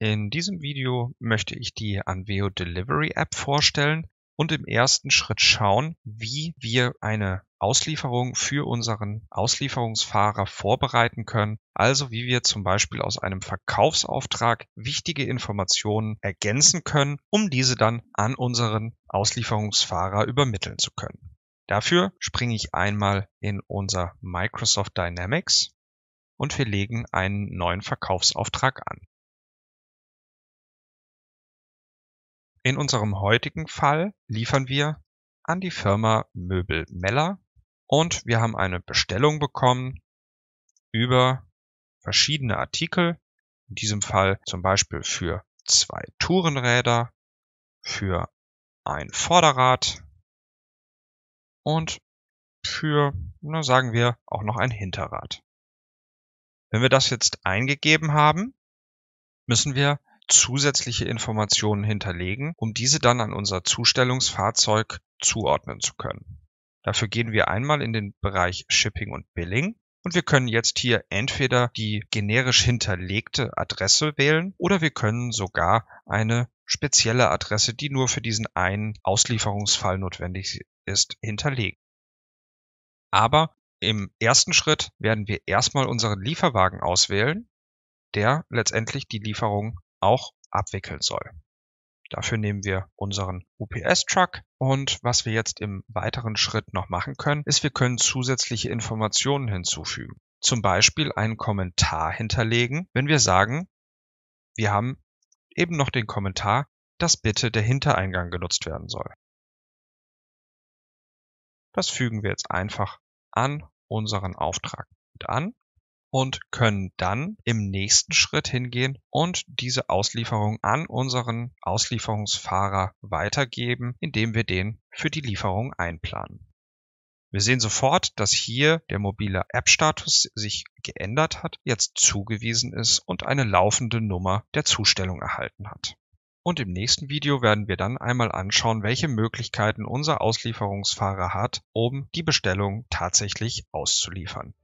In diesem Video möchte ich die Anveo Delivery App vorstellen und im ersten Schritt schauen, wie wir eine Auslieferung für unseren Auslieferungsfahrer vorbereiten können, also wie wir zum Beispiel aus einem Verkaufsauftrag wichtige Informationen ergänzen können, um diese dann an unseren Auslieferungsfahrer übermitteln zu können. Dafür springe ich einmal in unser Microsoft Dynamics und wir legen einen neuen Verkaufsauftrag an. In unserem heutigen Fall liefern wir an die Firma Möbel Meller und wir haben eine Bestellung bekommen über verschiedene Artikel. In diesem Fall zum Beispiel für zwei Tourenräder, für ein Vorderrad und für, na, sagen wir, auch noch ein Hinterrad. Wenn wir das jetzt eingegeben haben, müssen wir zusätzliche Informationen hinterlegen, um diese dann an unser Zustellungsfahrzeug zuordnen zu können. Dafür gehen wir einmal in den Bereich Shipping und Billing und wir können jetzt hier entweder die generisch hinterlegte Adresse wählen oder wir können sogar eine spezielle Adresse, die nur für diesen einen Auslieferungsfall notwendig ist, hinterlegen. Aber im ersten Schritt werden wir erstmal unseren Lieferwagen auswählen, der letztendlich die Lieferung auch abwickeln soll. Dafür nehmen wir unseren UPS-Truck und was wir jetzt im weiteren Schritt noch machen können, ist, wir können zusätzliche Informationen hinzufügen. Zum Beispiel einen Kommentar hinterlegen, wenn wir sagen, wir haben eben noch den Kommentar, dass bitte der Hintereingang genutzt werden soll. Das fügen wir jetzt einfach an unseren Auftrag mit an und können dann im nächsten Schritt hingehen und diese Auslieferung an unseren Auslieferungsfahrer weitergeben, indem wir den für die Lieferung einplanen. Wir sehen sofort, dass hier der mobile App-Status sich geändert hat, jetzt zugewiesen ist und eine laufende Nummer der Zustellung erhalten hat. Und im nächsten Video werden wir dann einmal anschauen, welche Möglichkeiten unser Auslieferungsfahrer hat, um die Bestellung tatsächlich auszuliefern.